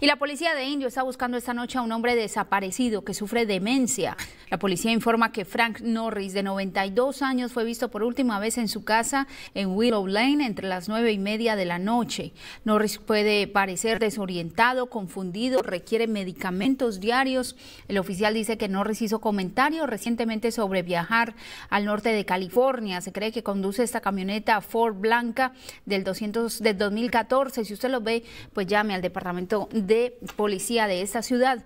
Y la policía de Indio está buscando esta noche a un hombre desaparecido que sufre demencia. La policía informa que Frank Norris, de 92 años, fue visto por última vez en su casa en Willow Lane entre las nueve y media de la noche. Norris puede parecer desorientado, confundido, requiere medicamentos diarios. El oficial dice que Norris hizo comentarios recientemente sobre viajar al norte de California. Se cree que conduce esta camioneta Ford Blanca del, del 2014. Si usted lo ve, pues llame al departamento de policía de esa ciudad.